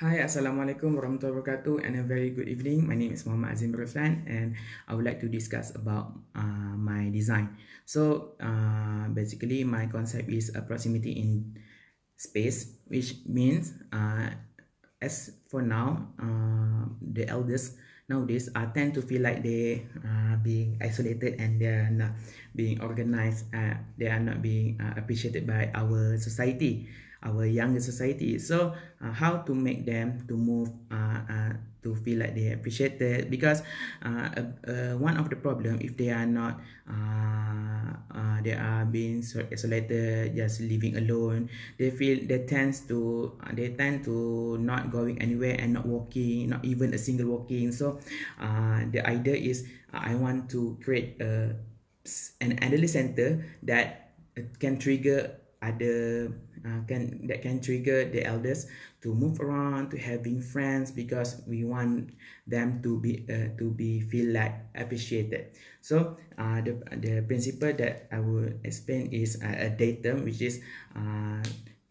Hi, Assalamualaikum warahmatullahi wabarakatuh and a very good evening. My name is Muhammad Azim Raflan and I would like to discuss about uh, my design. So uh, basically my concept is a proximity in space which means uh, as for now uh, the elders nowadays are tend to feel like they are uh, being isolated and they are not being organized uh, they are not being appreciated by our society our younger society. So uh, how to make them to move uh, uh, to feel like they appreciated because uh, uh, uh, one of the problem if they are not they are being so isolated just living alone they feel they tends to they tend to not going anywhere and not walking not even a single walking so the idea is I want to create a, an elderly center that can trigger ada uh, can that can trigger the elders to move around to having friends because we want them to be uh, to be feel like appreciated so uh, the the principle that i will explain is uh, a datum which is uh,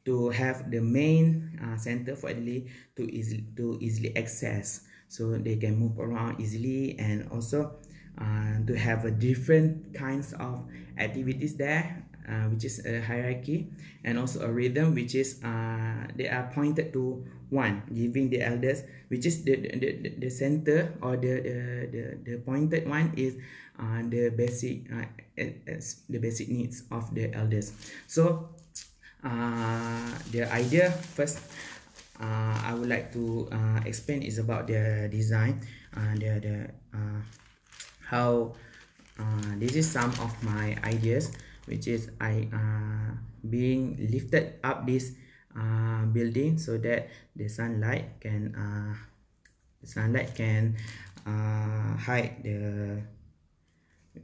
to have the main uh, center for elderly to is to easily access so they can move around easily and also uh, to have a different kinds of activities there Uh, which is a hierarchy, and also a rhythm, which is uh, they are pointed to one, giving the elders, which is the the, the, the center or the, the uh, the, the pointed one is uh, the basic uh, the basic needs of the elders. So uh, the idea first uh, I would like to uh, explain is about the design uh, the, the uh, how uh, this is some of my ideas which is I uh, being lifted up this uh, building so that the sunlight can uh, the sunlight can uh, hide the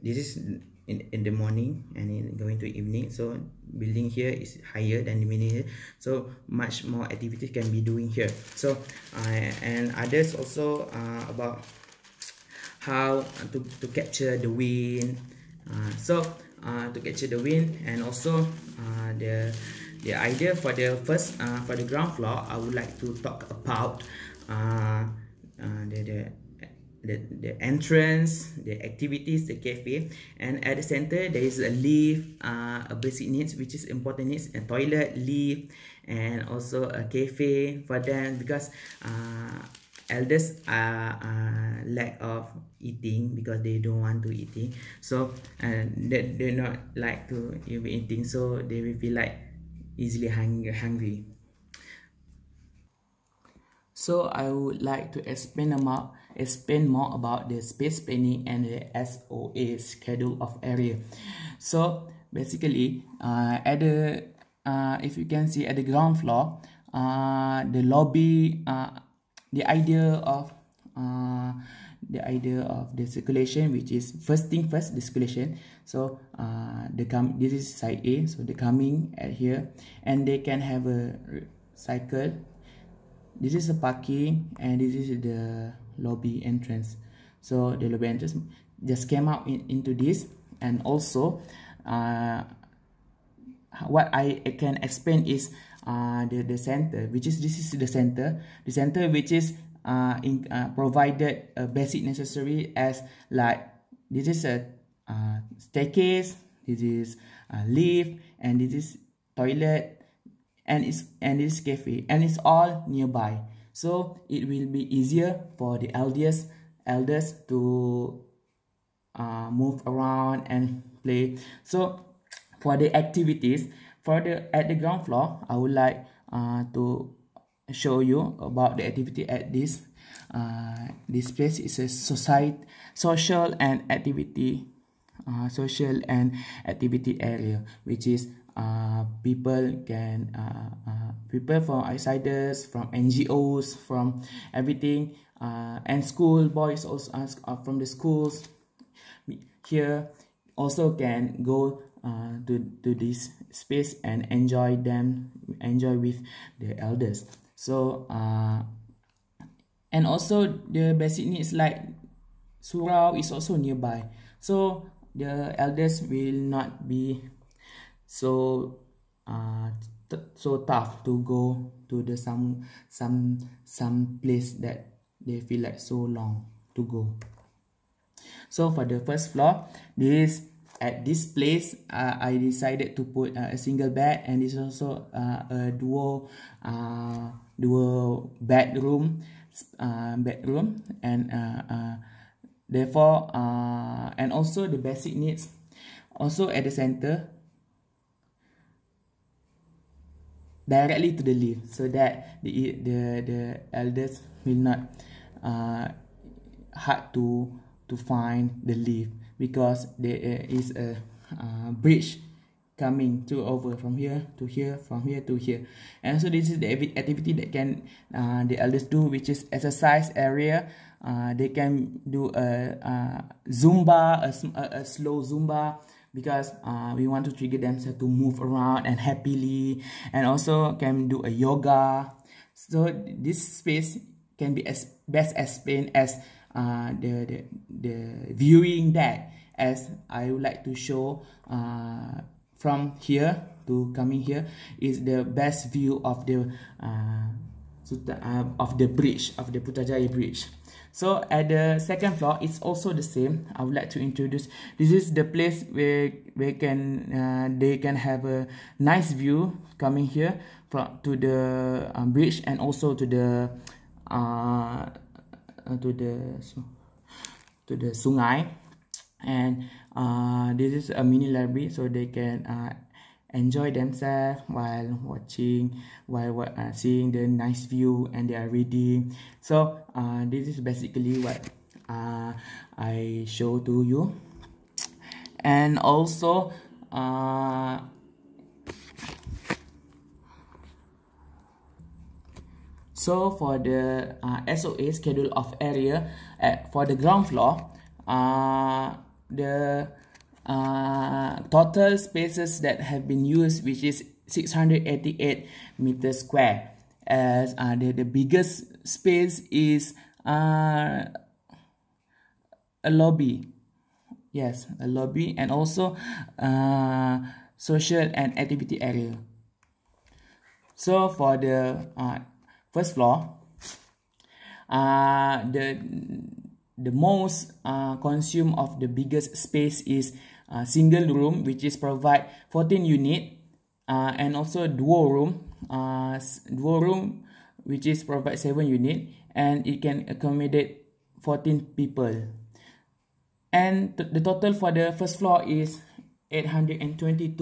this is in, in the morning and in going to evening so building here is higher than the mini here so much more activity can be doing here so uh, and others also uh, about how to, to capture the wind uh, so uh, to capture the wind and also uh, the the idea for the first uh, for the ground floor I would like to talk about uh, uh, the the the, the entrance, the activities, the cafe, and at the center there is a lift, uh, a basic needs which is important needs, a toilet, lift, and also a cafe for them because uh, elders are uh, lack of eating because they don't want to eating so uh, they do not like to eating so they will feel like easily hungry so I would like to explain about explain more about the space planning and the SOA schedule of area. So basically, uh, at the uh, if you can see at the ground floor, uh, the lobby uh, the idea of uh, the idea of the circulation which is first thing first the circulation so uh, the come this is side A so the coming at here and they can have a cycle this is a parking and this is the lobby entrance so the lobby entrance just came out in, into this and also uh, what I can explain is uh, the, the center, which is this is the center, the center which is uh, in, uh, provided a basic necessary as like this is a uh, staircase, this is a lift, and this is toilet, and it's and this cafe, and it's all nearby. So it will be easier for the elders elders to uh, move around and play. So for the activities, Further at the ground floor, I would like uh, to show you about the activity at this uh, this place is a society social and activity uh, social and activity area which is uh, people can uh, uh, people from outsiders from ngos from everything uh, and school boys also ask uh, from the schools here also can go uh, to, to this space and enjoy them enjoy with the elders so uh, and also the basic needs like surau is also nearby so the elders will not be so uh, so tough to go to the some some some place that they feel like so long to go so for the first floor this at this place uh, I decided to put uh, a single bed and it's also uh, a duo uh, dual bedroom uh, bedroom and therefore and also the basic needs also at the center directly to the lift so that the the the elders will not uh, hard to to find the leaf because there eh, is a uh, bridge coming to over from here to here from here to here and so this is the activity that can uh, the elders do which is exercise area uh, they can do a, a zumba a, a, slow zumba because uh, we want to trigger them to move around and happily and also can do a yoga so this space can be as best explained as uh, the, the, the viewing that as I would like to show uh, from here to coming here is the best view of the uh, uh, of the bridge of the Putrajaya bridge. So at the second floor, it's also the same. I would like to introduce. This is the place where we can uh, they can have a nice view coming here from to the um, bridge and also to the Uh, uh, to the to the sungai and uh, this is a mini library so they can uh, enjoy themselves while watching while uh, seeing the nice view and they are reading so uh, this is basically what uh, I show to you and also uh, So for the uh, SOA schedule of area uh, for the ground floor, uh, the uh, total spaces that have been used, which is 688 meters square. As uh, the, the biggest space is uh, a lobby. Yes, a lobby and also uh, social and activity area. So for the uh, first floor uh, the the most uh, consume of the biggest space is uh, single room which is provide 14 unit uh, and also dual room uh, dual room which is provide 7 unit and it can accommodate 14 people and the total for the first floor is 822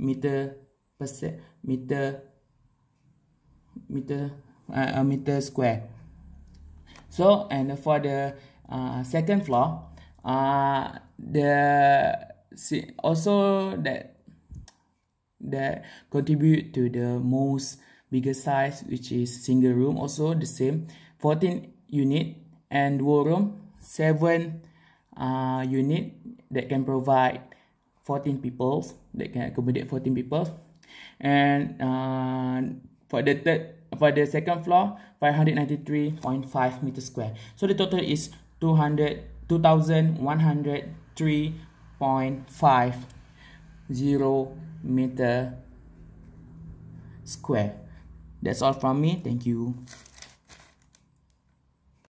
meter per se meter meter uh, a meter square. So, and for the uh, second floor, uh, the also that that contribute to the most bigger size, which is single room. Also the same, fourteen unit and dual room, seven uh, unit that can provide fourteen people that can accommodate fourteen people, and uh, for the third for the second floor 593.5 meter square so the total is 2103.50 meter square that's all from me thank you